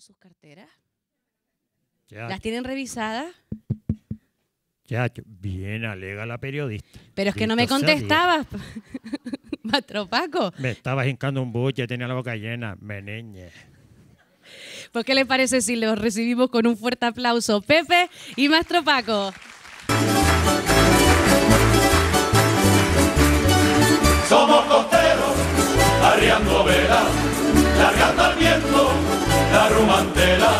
sus carteras? ¿Las tienen revisadas? Ya, bien alega la periodista. Pero es que no me contestabas, Matropaco. Me estabas hincando un buche, tenía la boca llena, me ¿Por pues, ¿qué le parece si los recibimos con un fuerte aplauso, Pepe y Mastro Paco? Somos costeros, arriando velas, largando al viento la rumantela,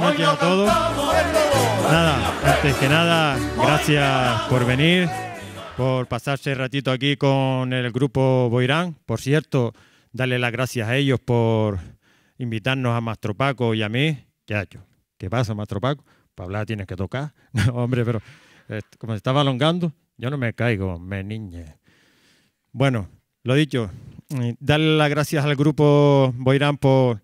Buenas noches a todos. Nada, antes que nada, gracias por venir, por pasarse ratito aquí con el grupo Boirán. Por cierto, darle las gracias a ellos por invitarnos a Mastropaco y a mí. ¿Qué ha hecho? ¿Qué pasa, Mastropaco? Para hablar tienes que tocar. hombre, pero eh, como se estaba alongando, yo no me caigo, me niñe. Bueno, lo dicho, eh, darle las gracias al grupo Boirán por,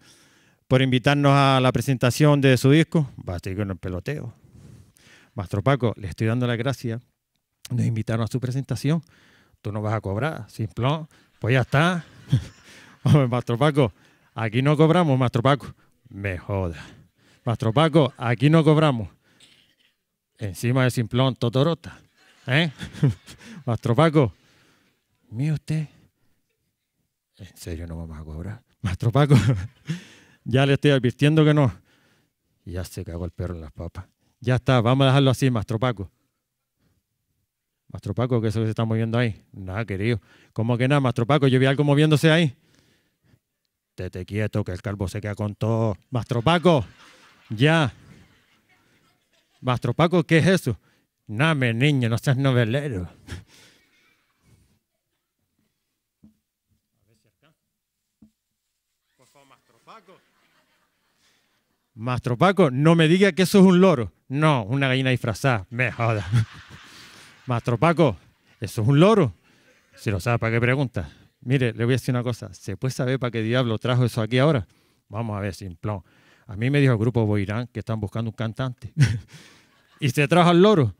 por invitarnos a la presentación de su disco. Va a seguir con el peloteo. Mastro Paco, le estoy dando las gracias. Nos invitaron a su presentación. Tú no vas a cobrar, simplón. Pues ya está. Hombre, Mastro Paco, aquí no cobramos, Mastro Paco. Me joda. Mastro Paco, aquí no cobramos. Encima de simplón, Totorota. ¿Eh? Mastro Paco, mire usted. En serio, no vamos a cobrar. Mastropaco ya le estoy advirtiendo que no. Ya se cagó el perro en las papas. Ya está, vamos a dejarlo así, Mastropaco Mastropaco ¿qué es eso que se está moviendo ahí? Nada, querido. ¿Cómo que nada, Mastropaco? Paco? Yo vi algo moviéndose ahí. Tete quieto, que el calvo se queda con todo. Mastropaco ya. Mastropaco ¿qué es eso? No, niño, no seas novelero. Mastro Paco, no me diga que eso es un loro. No, una gallina disfrazada. Me joda. Mastro Paco, eso es un loro. Si lo sabes, ¿para qué pregunta? Mire, le voy a decir una cosa. ¿Se puede saber para qué diablo trajo eso aquí ahora? Vamos a ver, simplón A mí me dijo el grupo Boirán que están buscando un cantante. y se trajo al loro.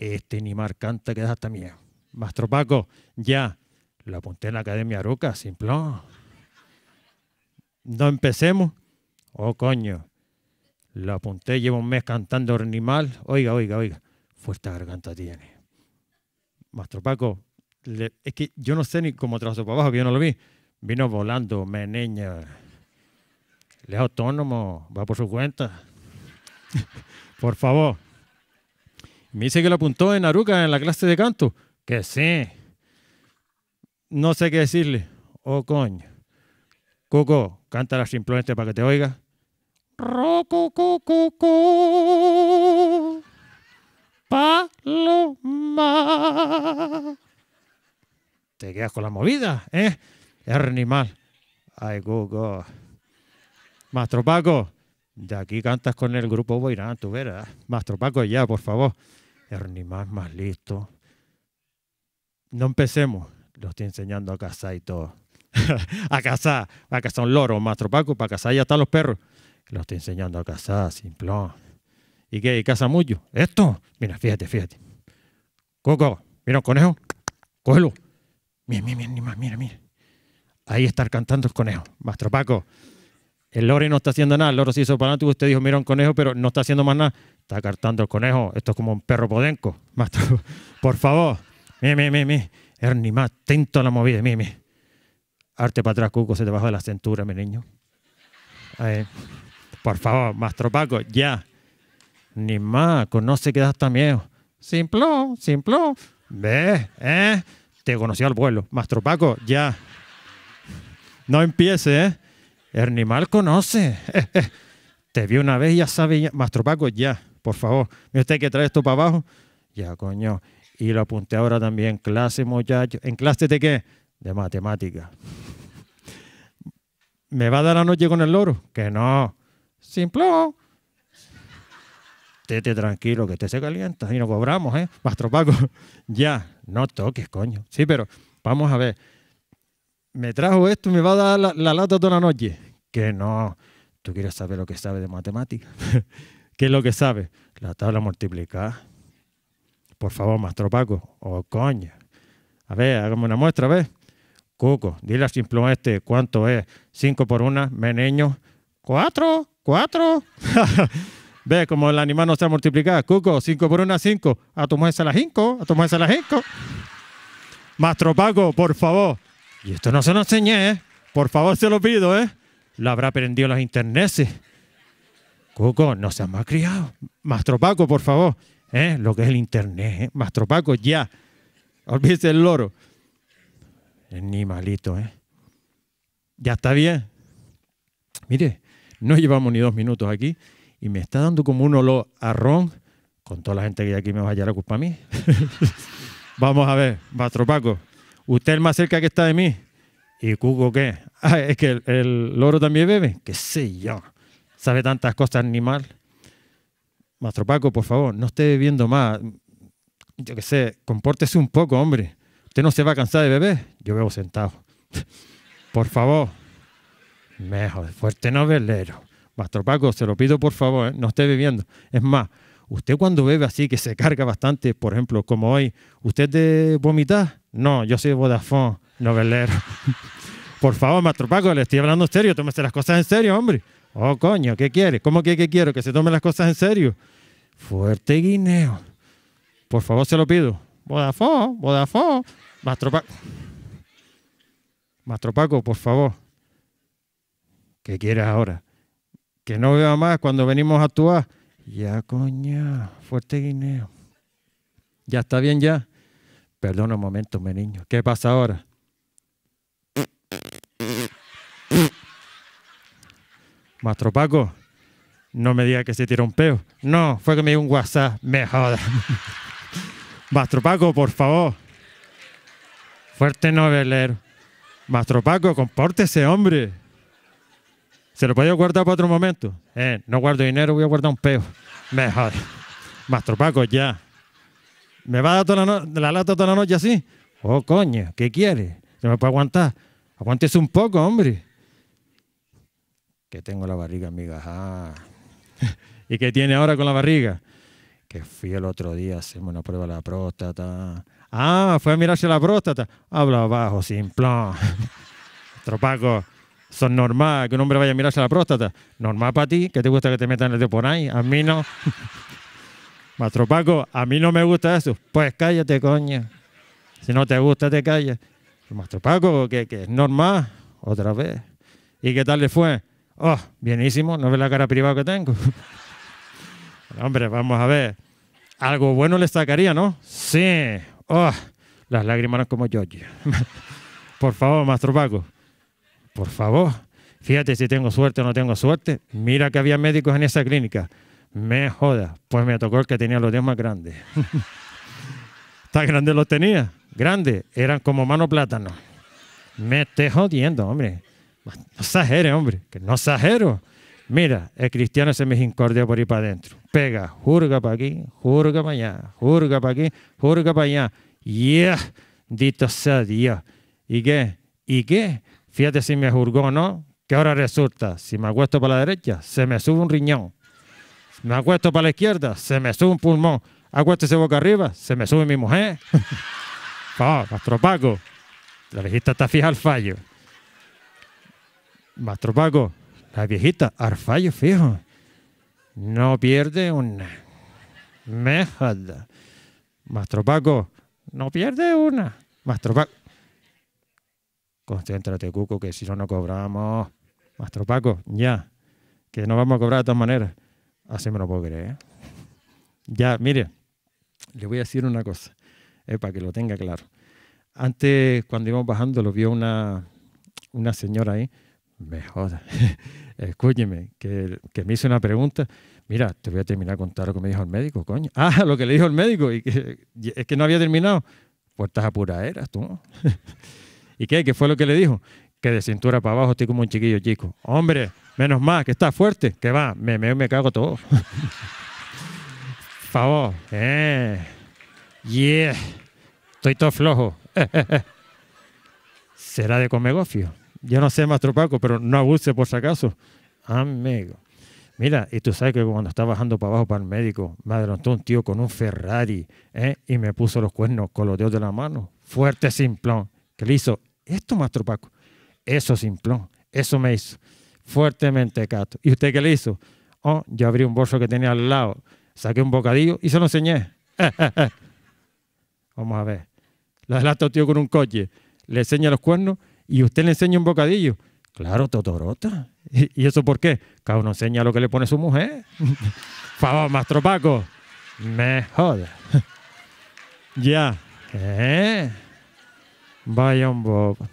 Este animal canta que da hasta miedo. Mastro Paco, ya, lo apunté en la Academia Aruca, simplón. No empecemos. Oh, coño. Lo apunté, llevo un mes cantando mal. Oiga, oiga, oiga. Fuerte garganta tiene. Mastro Paco, es que yo no sé ni cómo trazo para abajo, yo no lo vi. Vino volando, meneña. Le es autónomo, va por su cuenta. por favor. Me dice que lo apuntó en Aruca en la clase de canto. Que sí. No sé qué decirle. Oh, coño. Coco, cántala simplemente para que te oiga. Rococococo. Paloma. Te quedas con la movida, ¿eh? Es animal. Ay, Coco. Mastro Paco, de aquí cantas con el grupo Boirán, tú verás. Mastro Paco, ya, por favor ni más más listo. No empecemos, lo estoy enseñando a cazar y todo. a cazar, a cazar un loro, maestro Paco, para cazar ya están los perros. Lo estoy enseñando a cazar, simplón. ¿Y qué? ¿Y caza mucho? ¿Esto? Mira, fíjate, fíjate. Coco, mira un conejo, cógelo. Mira, mira, mira, mira, mira. Ahí estar cantando el conejo, maestro Paco. El loro no está haciendo nada. El loro se hizo para Usted dijo, mira un conejo, pero no está haciendo más nada. Está cartando el conejo. Esto es como un perro podenco. por favor. Mi, mi, mi, Ernie, más atento a la movida. mimi. Arte para atrás, Cuco, se te bajó de la cintura, mi niño. por favor, maestro Paco, ya. Ni más, conoce que das también. miedo. Simplón, simplón. ve ¿Eh? Te conoció al vuelo. Maestro Paco, ya. No empiece, ¿eh? El animal conoce. Te vi una vez y ya sabe, ya. Paco, ya, por favor. Mira usted que trae esto para abajo. Ya, coño. Y lo apunté ahora también. Clase, muchacho. ¿En clase de qué? De matemática. ¿Me va a dar la noche con el loro? Que no. Simple. Tete tranquilo, que te se calienta y nos cobramos, ¿eh? Paco, ya, no toques, coño. Sí, pero vamos a ver me trajo esto y me va a dar la, lata toda la noche. Que no, tú quieres saber lo que sabe de matemática. ¿Qué es lo que sabe? La tabla multiplicada. Por favor, Mastropaco. Paco. Oh, coño. A ver, hágame una muestra, a ver. Cuco, dile al simplón este cuánto es. Cinco por una, meneño. Cuatro, cuatro. Ve como el animal no se multiplicado. Cuco, cinco por una, cinco. A tu mujer se las cinco? a tu mujer se cinco? Mastropaco, por favor. Y esto no se nos enseñé, ¿eh? Por favor, se lo pido, ¿eh? Lo habrá aprendido las interneces. Coco, no seas más criado. Paco, por favor. ¿Eh? Lo que es el internet, ¿eh? Paco, ya. Olvídese el loro. Ni malito, ¿eh? Ya está bien. Mire, no llevamos ni dos minutos aquí y me está dando como un olor a ron con toda la gente que de aquí me va a hallar la culpa a mí. Vamos a ver, Paco. Usted es el más cerca que está de mí. ¿Y Cuco qué? Ah, es que el, loro también bebe. ¿Qué sé yo? Sabe tantas cosas animal. Mastro Paco, por favor, no esté bebiendo más. Yo qué sé, compórtese un poco, hombre. Usted no se va a cansar de beber. Yo bebo sentado. por favor. Mejor, fuerte novelero. Mastropaco, Mastro Paco, se lo pido por favor, ¿eh? no esté bebiendo. Es más, usted cuando bebe así, que se carga bastante, por ejemplo, como hoy, ¿usted de vomitar? No, yo soy Vodafone, novelero. Por favor, Maestro Paco, le estoy hablando en serio, tómese las cosas en serio, hombre. Oh, coño, ¿qué quiere? ¿Cómo que qué quiero? Que se tomen las cosas en serio. Fuerte guineo. Por favor, se lo pido. Vodafone, Vodafone. Maestro Paco. Maestro Paco, por favor. ¿Qué quieres ahora? Que no vea más cuando venimos a actuar. Ya, coño. Fuerte guineo. Ya está bien, ya. Perdona un momento, mi niño. ¿Qué pasa ahora? Mastropaco, no me diga que se tira un peo. No, fue que me dio un WhatsApp. Me joda. por favor. Fuerte novelero. Mastropaco, compórtese, hombre. ¿Se lo podía guardar para otro momento? Eh, no guardo dinero, voy a guardar un peo. Mejor. Mastropaco, ya. Me va a dar la, lata toda la noche así. Oh, coño, ¿qué quiere? Se me puede aguantar. Aguántese un poco, hombre. Que tengo la barriga amiga. ¿Y qué tiene ahora con la barriga? Que fui el otro día a hacerme una prueba de la próstata. Ah, fue a mirarse la próstata. Habla abajo, sin plan. Tropaco, son normal que un hombre vaya a mirarse la próstata. Normal para ti, que te gusta que te metan el dedo por ahí. A mí no. Mastropaco, Paco, a mí no me gusta eso. Pues cállate, coña. Si no te gusta, te callas. Mastropaco, Paco, que, es normal, otra vez. ¿Y qué tal le fue? Oh, bienísimo, no ve la cara privada que tengo. hombre, vamos a ver. Algo bueno le sacaría, ¿no? Sí. Oh, las lágrimas como yo. Por favor, Maestro Paco. Por favor. Fíjate si tengo suerte o no tengo suerte. Mira que había médicos en esa clínica. Me joda, pues me tocó el que tenía los dedos más grandes. ¿Tan grandes los tenía? Grandes, eran como mano plátano. Me estoy jodiendo, hombre. No exagere, hombre, que no exagero. Mira, el cristiano se me incordió por ir para adentro. Pega, jurga para aquí, jurga para allá, jurga para aquí, jurga para allá. Yeah, dito sea Dios. ¿Y qué? ¿Y qué? Fíjate si me jurgó o no, que ahora resulta, si me acuesto para la derecha, se me sube un riñón me acuesto para la izquierda, se me sube un pulmón. Acuéstese boca arriba, se me sube mi mujer. oh, Mastropaco, la viejita está fija al fallo. Mastropaco, la viejita al fallo fijo. No pierde una. Me Mastropaco, no pierde una. Mastropaco. Concéntrate, Cuco, que si no, no cobramos. Mastropaco, ya. Que no vamos a cobrar de todas maneras. Así me lo puedo creer. ¿eh? Ya, mire, le voy a decir una cosa, eh, para que lo tenga claro. Antes, cuando íbamos bajando, lo vio una, señora ahí. Me joda. Escúcheme, que, me hizo una pregunta. Mira, te voy a terminar de contar lo que me dijo el médico, coño. Ah, lo que le dijo el médico. Y que, es que no había terminado. Puertas apuraderas, tú. ¿Y qué? ¿Qué fue lo que le dijo? Que de cintura para abajo estoy como un chiquillo chico. ¡Hombre! Menos más, que está fuerte. Que va, me, me, cago todo. favor. Eh. Yeah. Estoy todo flojo. Será de comegofio. Yo no sé, Mastro Paco, pero no abuse por si acaso. Amigo. Mira, y tú sabes que cuando estaba bajando para abajo para el médico, me adelantó un tío con un Ferrari ¿eh? y me puso los cuernos con los dedos de la mano. Fuerte simplón. Que le hizo esto, Mastro Paco. Eso simplón. Eso me hizo fuertemente Cato. ¿Y usted qué le hizo? Oh, yo abrí un bolso que tenía al lado, saqué un bocadillo y se lo enseñé. Vamos a ver. La delata tío con un coche, le enseña los cuernos y usted le enseña un bocadillo. Claro, Totorota. ¿Y, eso por qué? Cada uno enseña lo que le pone su mujer. Favor, maestro Paco. Me ya. ¿Eh? Vaya un bobo.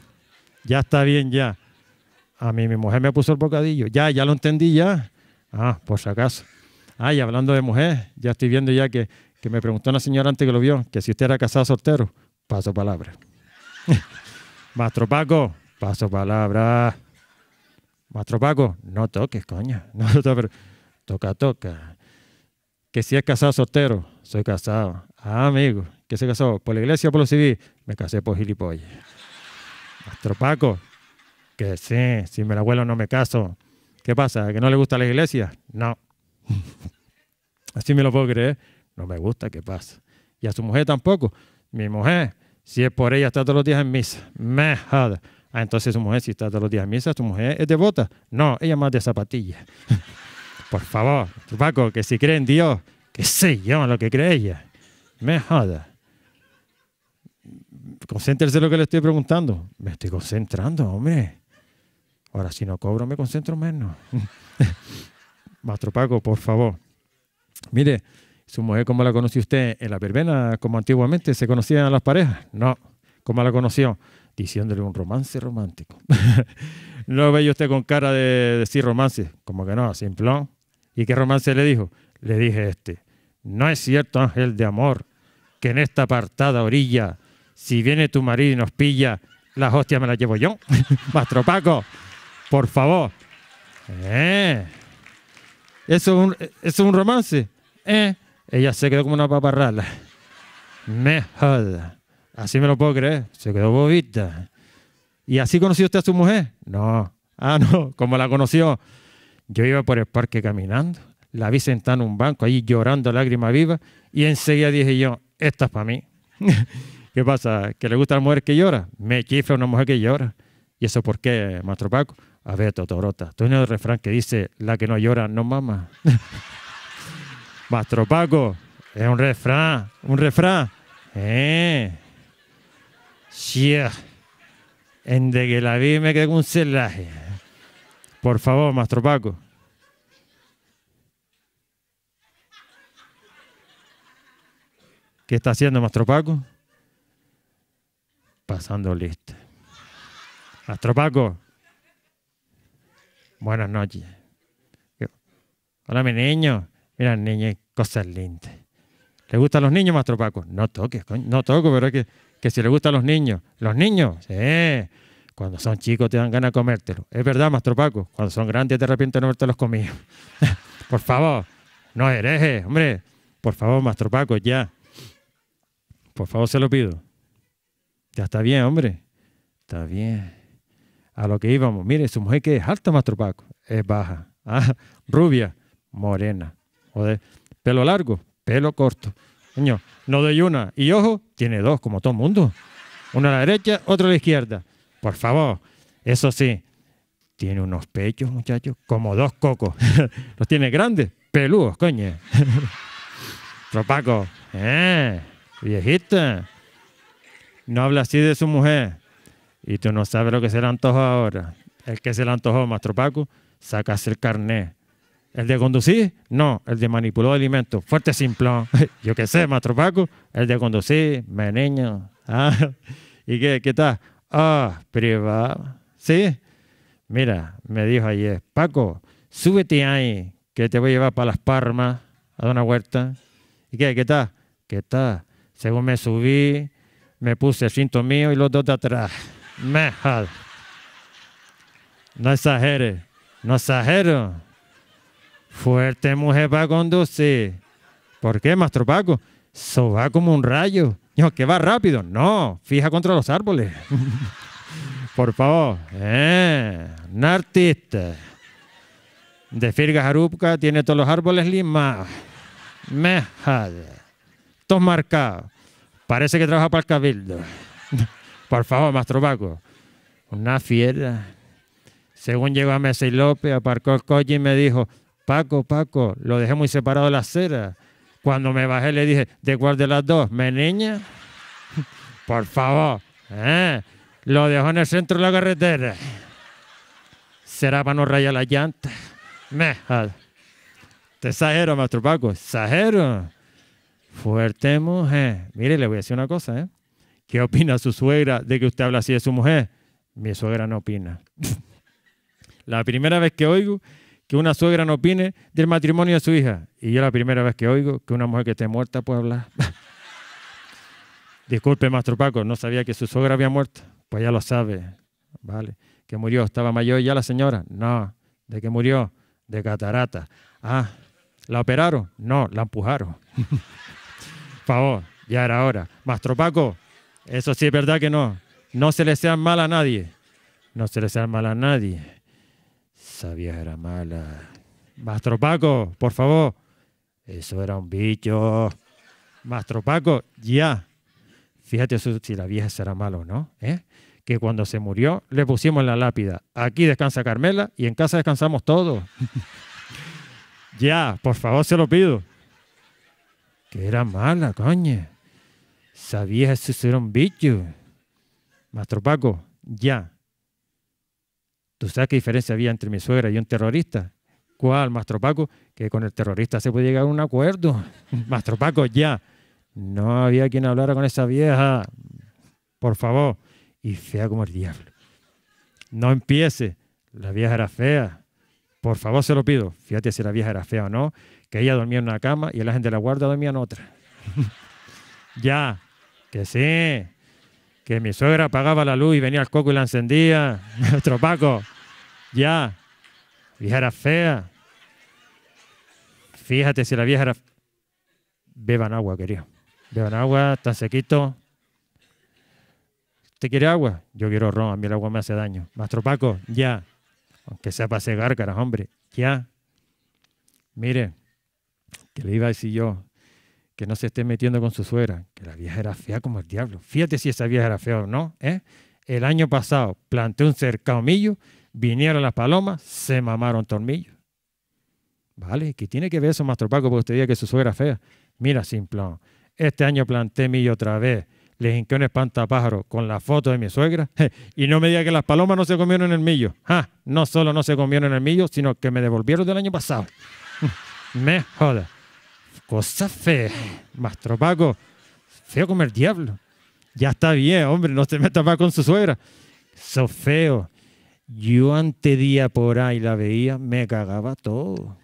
Ya está bien, ya. A mí mi mujer me puso el bocadillo. Ya, ya lo entendí ya. Ah, por si acaso. Ah, y hablando de mujer, ya estoy viendo ya que, que me preguntó una señora antes que lo vio, que si usted era casado soltero, paso palabra. Mastro Paco, paso palabra. Mastro Paco, no toques, coña. No toques, toca, toca. Que si es casado soltero, soy casado. Ah, amigo, ¿qué se casó? ¿Por la iglesia o por lo civil? Me casé por gilipollas. Mastro Paco, que sí, si me la abuelo no me caso. ¿Qué pasa? ¿Que no le gusta la iglesia? No. Así me lo puedo creer. No me gusta, ¿qué pasa? Y a su mujer tampoco. Mi mujer, si es por ella, está todos los días en misa. Me Ah, entonces su mujer, si está todos los días en misa, su mujer es devota. No, ella más de zapatillas. por favor, Paco, que si cree en Dios, que sé yo lo que cree ella. Me joda. Concéntrese en lo que le estoy preguntando. Me estoy concentrando, hombre. Ahora, si no cobro, me concentro menos. Maestro Paco, por favor. Mire, su mujer, ¿cómo la conoció usted? ¿En la verbena, como antiguamente se conocían a las parejas? No. ¿Cómo la conoció? Diciéndole un romance romántico. no veía usted con cara de decir romance. Como que no, simplón. ¿Y qué romance le dijo? Le dije este. No es cierto, ángel de amor, que en esta apartada orilla, si viene tu marido y nos pilla, las hostias me las llevo yo. Mastro Paco. Por favor. Eh. ¿Eso, es un, romance? Eh. Ella se quedó como una paparrala. Me joda. Así me lo puedo creer. Se quedó bobita. ¿Y así conoció usted a su mujer? No. Ah, no. Como la conoció. Yo iba por el parque caminando. La vi sentada en un banco, ahí llorando lágrima viva. Y enseguida dije yo, esta es para mí. ¿Qué pasa? ¿Que le gusta la mujer que llora? Me chifla una mujer que llora. ¿Y eso por qué, maestro Paco? A ver, Totorota, ¿tú tienes el refrán que dice, la que no llora no mama. Mastropaco, es un refrán, un refrán. Eh. En de que la vi me quedé con un celaje. Por favor, Mastropaco. ¿Qué está haciendo Mastro Pasando lista. Mastropaco, Buenas noches. Hola, mi niño. Mira, niño, cosas lindas. ¿Le gustan los niños, Mastro Paco? No toques, No toco, pero es que, que si le gustan los niños. ¿Los niños? Cuando son chicos te dan ganas de comértelo. Es verdad, Mastro Paco. Cuando son grandes de repente no haberte los comido. Por favor, no herejes, hombre. Por favor, Mastro Paco, ya. Por favor, se lo pido. Ya está bien, hombre. Está bien a lo que íbamos. Mire, su mujer que es alta, más tropaco, es baja. Ah, rubia, morena. Joder. Pelo largo, pelo corto. no doy una. Y ojo, tiene dos, como todo mundo. una a la derecha, otra a la izquierda. Por favor. Eso sí, tiene unos pechos, muchachos, como dos cocos. Los tiene grandes, peludos, coño. Tropaco, eh, viejita. No habla así de su mujer. Y tú no sabes lo que se le antojó ahora. El que se le antojó, maestro Paco, sacas el carnet. ¿El de conducir? No, el de manipular alimentos. Fuerte simplón. Yo qué sé, maestro Paco. El de conducir, me niño. Ah, ¿Y qué, qué tal? Ah, privado. ¿Sí? Mira, me dijo ayer, Paco, súbete ahí, que te voy a llevar para Las Palmas a dar una vuelta. ¿Y qué, qué tal? ¿Qué tal? Según me subí, me puse el cinto mío y los dos de atrás mejor. No exagere, no exagero. Fuerte mujer para conducir. ¿Por qué, Mastro Paco? So va como un rayo. No, que va rápido. No, fija contra los árboles. Por favor. Eh, un artista. De Firga Jarupka tiene todos los árboles limados. Mejada. Todos marcados. Parece que trabaja para el cabildo. Por favor, Paco, Una fiera. Según llegó a Messi López, aparcó el coche y me dijo, Paco, Paco, lo dejé muy separado de la acera. Cuando me bajé le dije, ¿de cuál de las dos? ¿Me niña? Por favor. ¿eh? Lo dejó en el centro de la carretera. Será para no rayar la llanta. Me Te exagero, maestro Paco. Exagero. Fuerte mujer. Mire, le voy a decir una cosa, ¿eh? ¿Qué opina su suegra de que usted habla así de su mujer? Mi suegra no opina. la primera vez que oigo que una suegra no opine del matrimonio de su hija. Y yo la primera vez que oigo que una mujer que esté muerta puede hablar. Disculpe, Mastro Paco, no sabía que su suegra había muerto. Pues ya lo sabe. Vale. Que murió, estaba mayor ya la señora. No. ¿De qué murió? De catarata. Ah, ¿la operaron? No, la empujaron. Por favor, ya era hora. Mastro Paco, eso sí es verdad que no. No se le sea mal a nadie. No se le sea mal a nadie. Esa vieja era mala. Mastro Paco, por favor. Eso era un bicho. Mastro Paco, ya. Fíjate si la vieja será mala o no. ¿Eh? Que cuando se murió le pusimos la lápida. Aquí descansa Carmela y en casa descansamos todos. ya, por favor, se lo pido. Que era mala, coño. ¿Sabías vieja eso era un bicho. Maestro Paco, ya. ¿Tú sabes qué diferencia había entre mi suegra y un terrorista? ¿Cuál, Mastropaco? Paco? Que con el terrorista se puede llegar a un acuerdo. Mastropaco, Paco, ya. No había quien hablara con esa vieja. Por favor. Y fea como el diablo. No empiece. La vieja era fea. Por favor, se lo pido. Fíjate si la vieja era fea o no. Que ella dormía en una cama y el agente de la guarda dormía en otra. ya. Que sí. Que mi suegra apagaba la luz y venía al coco y la encendía. Nuestro Paco. Ya. Vieja era fea. Fíjate si la vieja era. Beban agua, querido. Beban agua, está sequito. ¿Te quiere agua? Yo quiero ron, a mí el agua me hace daño. Nuestro Paco, ya. Aunque sea para cegar, caras, hombre. Ya. Mire, que le iba a decir yo, que no se esté metiendo con su suegra, que la vieja era fea como el diablo. Fíjate si esa vieja era fea o no. ¿eh? El año pasado planté un millo, vinieron las palomas, se mamaron tornillos. ¿Vale? ¿Qué tiene que ver eso, Mastropaco, porque usted diga que su suegra es fea? Mira, Simplón, este año planté millo otra vez, les hinqué un espantapájaro con la foto de mi suegra y no me diga que las palomas no se comieron el millo. No solo no se comieron el millo, sino que me devolvieron del año pasado. me joda. Cosa fea. Mastro Paco, feo como el diablo. Ya está bien, hombre, no te metas más con su suegra. So feo. Yo antes día por ahí la veía, me cagaba todo.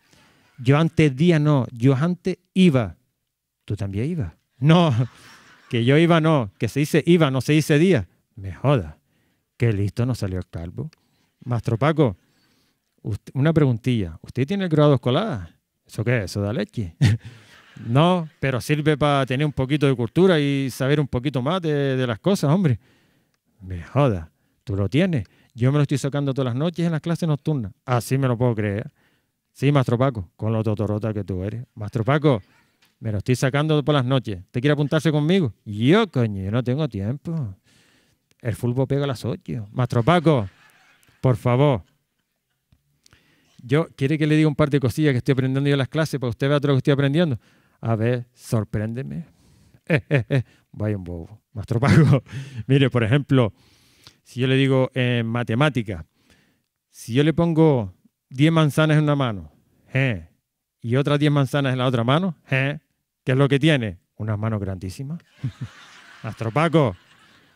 Yo antes día no, yo antes iba. ¿Tú también ibas? No, que yo iba no, que se dice iba, no se dice día. Me joda. Qué listo, no salió el calvo. Mastro Paco, una preguntilla. ¿Usted tiene el grado escolar? ¿Eso qué es? ¿Eso da leche? No, pero sirve para tener un poquito de cultura y saber un poquito más de, las cosas, hombre. Me joda, tú lo tienes. Yo me lo estoy sacando todas las noches en las clases nocturnas. Así me lo puedo creer. Sí, Mastro Paco, con lo totorota que tú eres. Mastro Paco, me lo estoy sacando por las noches. ¿Te quiere apuntarse conmigo? Yo, coño, yo no tengo tiempo. El fútbol pega las ocho. Mastro Paco, por favor. Yo, ¿quiere que le diga un par de cosillas que estoy aprendiendo yo en las clases para que usted vea todo lo que estoy aprendiendo? A ver, sorpréndeme. Vaya un bobo, Paco. Mire, por ejemplo, si yo le digo en eh, matemática, si yo le pongo 10 manzanas en una mano y otras 10 manzanas en la otra mano, ¿qué es lo que tiene? Unas manos grandísimas. Paco,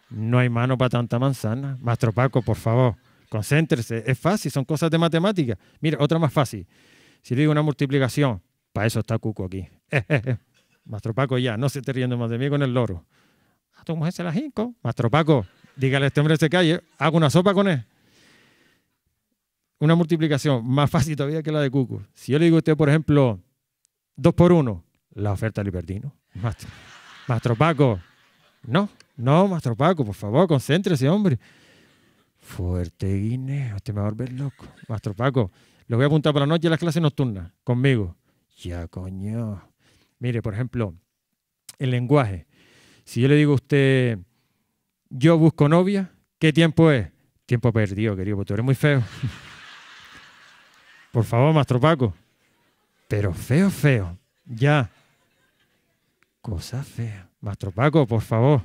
no hay mano para tanta manzana. Paco, por favor, concéntrese. Es fácil, son cosas de matemática. Mire, otra más fácil. Si le digo una multiplicación, para eso está Cuco aquí. Mastropaco Paco, ya, no se esté riendo más de mí con el loro. A ah, tu mujer se la jinco. Mastro Paco, dígale a este hombre se calle, hago una sopa con él. Una multiplicación más fácil todavía que la de Cuco. Si yo le digo a usted, por ejemplo, dos por uno, la oferta libertino. Mastro, Mastro Paco, no, no, Mastro Paco, por favor, concéntrese, hombre. Fuerte Guineo, este me va a volver loco. Mastro Paco, lo voy a apuntar por la noche a las clases nocturnas, conmigo. Ya, coño. Mire, por ejemplo, el lenguaje. Si yo le digo a usted, yo busco novia, ¿qué tiempo es? Tiempo perdido, querido, porque tú eres muy feo. por favor, Mastro Paco. Pero feo, feo. Ya. Cosa fea. Mastro Paco, por favor.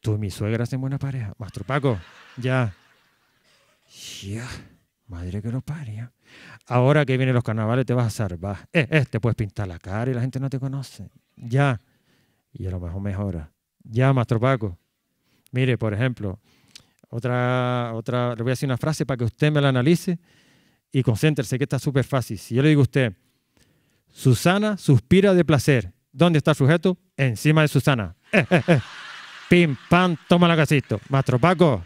Tú y mi suegra hacen buena pareja. Mastro Paco, ya. Ya. Madre que lo paria. Ahora que vienen los carnavales te vas a salvar. Eh, eh, te puedes pintar la cara y la gente no te conoce. Ya. Y a lo mejor mejora. Ya, Mastro Mire, por ejemplo, otra, otra, le voy a decir una frase para que usted me la analice y concéntrese, que está súper fácil. Si yo le digo a usted, Susana suspira de placer. ¿Dónde está el sujeto? Encima de Susana. Pim, pam, toma la casito. Mastro Paco.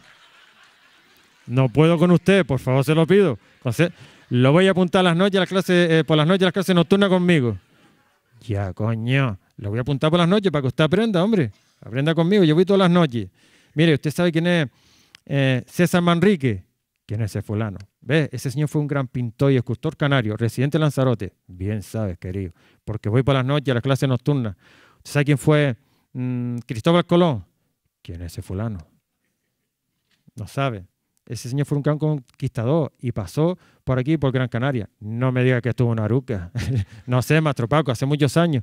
No puedo con usted, por favor, se lo pido. Entonces, lo voy a apuntar las noches, las eh, por las noches, a las clases nocturnas conmigo. Ya, coño. Lo voy a apuntar por las noches para que usted aprenda, hombre. Aprenda conmigo, yo voy todas las noches. Mire, usted sabe quién es eh, César Manrique. ¿Quién es ese fulano? ve, Ese señor fue un gran pintor y escultor canario, residente de Lanzarote. Bien sabes, querido, porque voy por las noches a las clases nocturnas. ¿Usted sabe quién fue mm, Cristóbal Colón? ¿Quién es ese fulano? No sabe. Ese señor fue un gran conquistador y pasó por aquí, por Gran Canaria. No me diga que estuvo en Aruca. no sé, maestro Paco, hace muchos años.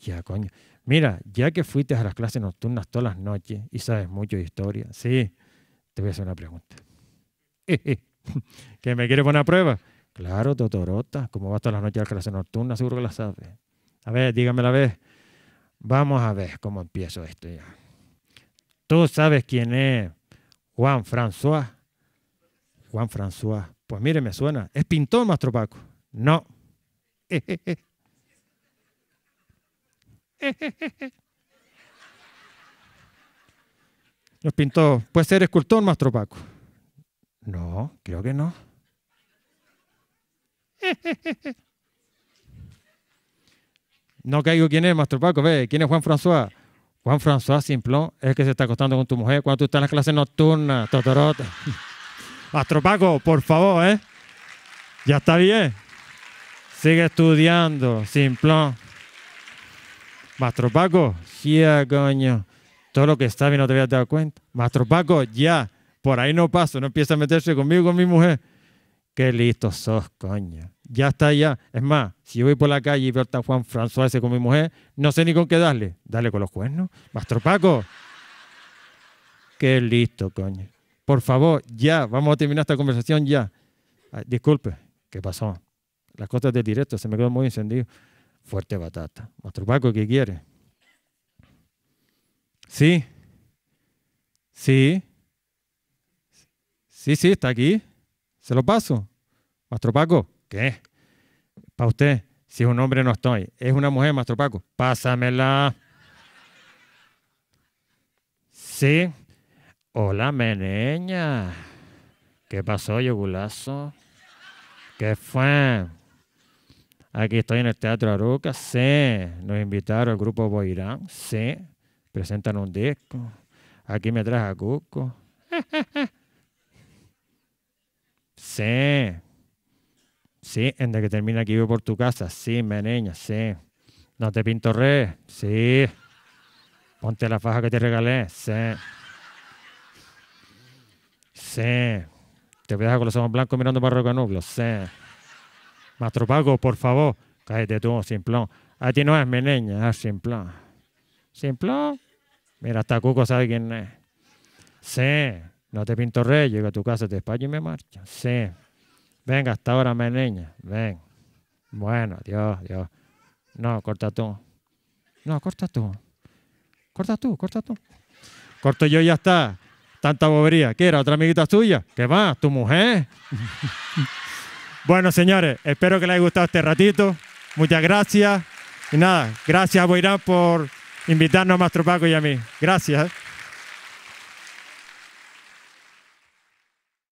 Ya, coño. Mira, ya que fuiste a las clases nocturnas todas las noches y sabes mucho de historia, sí, te voy a hacer una pregunta. ¿Que me quieres poner a prueba? Claro, Totorota, como vas todas las noches a las clases nocturnas, seguro que la sabes. A ver, dígame la vez. Vamos a ver cómo empiezo esto ya. Tú sabes quién es Juan François Juan François. Pues mire, me suena. ¿Es pintor, Mastro Paco? No. No es pintó. ¿Puede ser escultor, Mastro Paco? No, creo que no. No caigo quién es, Mastro Paco. Ve, ¿quién es Juan François? Juan François Simplón es el que se está acostando con tu mujer cuando tú estás en las clases nocturnas, totorote. Paco, por favor, ¿eh? Ya está bien. Sigue estudiando, sin plan. Mastropaco, ya, coño. Todo lo que está bien no te a dado cuenta. Paco, ya. Por ahí no paso, no empieza a meterse conmigo, con mi mujer. Qué listo sos, coño. Ya está, ya. Es más, si yo voy por la calle y veo a Juan François con mi mujer, no sé ni con qué darle. Dale con los cuernos. Paco. Qué listo, coño por favor, ya, vamos a terminar esta conversación ya. Ah, disculpe, ¿qué pasó? Las cosas del directo se me quedó muy encendido. Fuerte batata. ¿Mastropaco, ¿qué quiere? Sí. Sí. Sí, sí, está aquí. Se lo paso. Mastropaco, ¿qué? Para usted, si es un hombre no estoy. Es una mujer, Mastropaco. Pásamela. Sí. Hola, meneña. ¿Qué pasó, yogulazo? ¿Qué fue? Aquí estoy en el Teatro Aruca, sí. Nos invitaron al grupo Boirán, sí. Presentan un disco. Aquí me traje a Cusco. sí. Sí, en de que termina aquí vivo por tu casa. Sí, meneña, sí. No te pinto re. Sí. Ponte la faja que te regalé. Sí. Sí, Te voy a dejar con los ojos blancos mirando para Roca lo sí. Mastro Paco, por favor. Cállate tú, simplón. A ti no es mi niña, es simplón. ¿Simplón? Mira, hasta Cuco sabe quién es. Sí, no te pinto rey, llego a tu casa, te despacho y me marcho. Sí. Venga, hasta ahora, mi Ven. Bueno, Dios, Dios. No, corta tú. No, corta tú. Corta tú, corta tú. Corto yo y ya está. Tanta bobería. ¿Qué era? ¿Otra amiguita tuya? ¿Qué va, ¿Tu mujer? bueno, señores, espero que les haya gustado este ratito. Muchas gracias. Y nada, gracias a Boirán por invitarnos a Mastro Paco y a mí. Gracias.